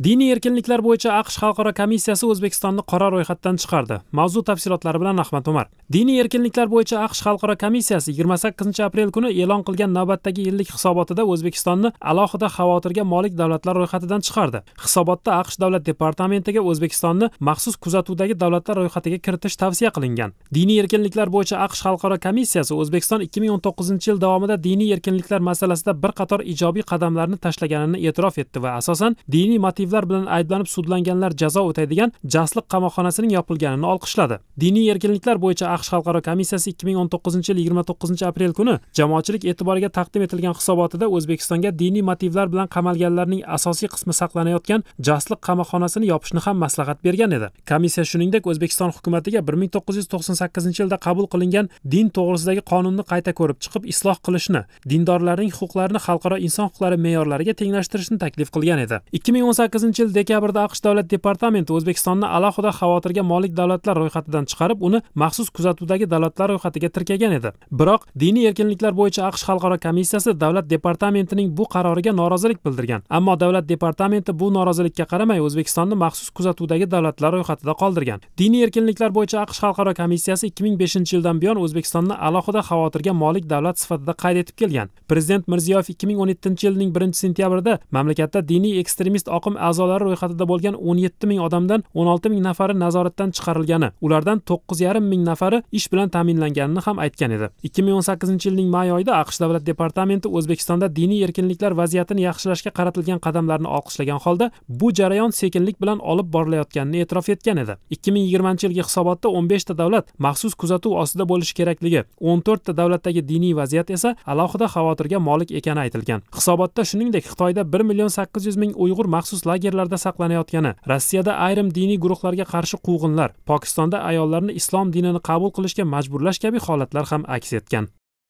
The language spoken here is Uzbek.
diniy erkinliklar bo'yicha aqsh xalqaro komissiyasi o'zbekistonni qora ro'yxatdan chiqardi mavzu tafsilotlari bilan ahmad umar diniy erkinliklar bo'yicha aqsh xalqaro komissiyasi 28 aprel kuni e'lon qilgan navbatdagi yillik hisobotida o'zbekistonni alohida xavotirga molik davlatlar ro'yxatidan chiqardi hisobotda aqsh davlat departamentiga o'zbekistonni maxsus kuzatuvdagi davlatlar ro'yxatiga kiritish tavsiya qilingan diniy erkinliklar bo'yicha aqsh xalqaro komissiyasi o'zbekiston 2019 yil davomida diniy erkinliklar masalasida bir qator ijobiy qadamlarni tashlaganini e'tirof etdi va asosan diniy motiv motivlar bilan ayblanib sudlanganlar jazo o'taydigan jasliq qamoqxonasining yopilganini olqishladi diniy erkinliklar bo'yicha aqsh xalqaro komissiyasi ikki ming o'n to'qqizinchi yil yigirma to'qqizinchi aprel kuni jamoatchilik e'tiboriga taqdim etilgan hisobotida o'zbekistonga diniy motivlar bilan qamalganlarning asosiy qismi saqlanayotgan jasliq qamoqxonasini yopishni ham maslahat bergan edi komissiya shuningdek o'zbekiston hukumatiga bir ming to'qqiz yuz to'qson sakkizinchi yilda qabul qilingan din to'g'risidagi qonunni qayta ko'rib chiqib isloh qilishni dindorlarning huquqlarini xalqaro inson huquqlari me'yorlariga tenglashtirishni taklif qilgan edi ikki ming o'n sakkiz sakkizinchi yil dekabrda aqsh davlat departamenti o'zbekistonni alohida xavotirga molik davlatlar ro'yxatidan chiqarib uni maxsus kuzatuvdagi davlatlar ro'yxatiga tirkagan edi biroq diniy erkinliklar bo'yicha aqsh xalqaro komissiyasi davlat departamentining bu qaroriga norozilik bildirgan ammo davlat departamenti bu norozilikka qaramay o'zbekistonni maxsus kuzatuvdagi davlatlar ro'yxatida qoldirgan diniy erkinliklar bo'yicha aqsh xalqaro komissiyasi ikki ming beshinchi yildan buyon o'zbekistonni alohida xavotirga molik davlat sifatida qayd etib kelgan prezident mirziyoyev ikki ming o'n yettinchi yilning birinchi sentyabrida mamlakatda diniy ekstremist oqim a'zolari ro'yxatida bo'lgan o'n yetti ming odamdan o'n olti ming nafari nazoratdan chiqarilgani ulardan to'qqiz yarim ming nafari ish bilan ta'minlanganini ham aytgan edi ikki ming o'n sakkizinchi yilning may oyida aqsh davlat departamenti o'zbekistonda diniy erkinliklar vaziyatini yaxshilashga qaratilgan qadamlarni olqishlagan holda bu jarayon sekinlik bilan olib borilayotganini e'tirof etgan edi ikki ming yigirmanchi yilgi hisobotda o'n beshta davlat maxsus kuzatuv ostida bo'lishi kerakligi o'n to'rtta davlatdagi diniy vaziyat esa alohida xavotirga molik ekani aytilgan hisobotda shuningdek xitoyda bir million sakkiz yuz ming uyg'ur maxsus lagerlarda saqlanayotgani rossiyada ayrim diniy guruhlarga qarshi quvg'inlar pokistonda ayollarni islom dinini qabul qilishga majburlash kabi holatlar ham aks etgan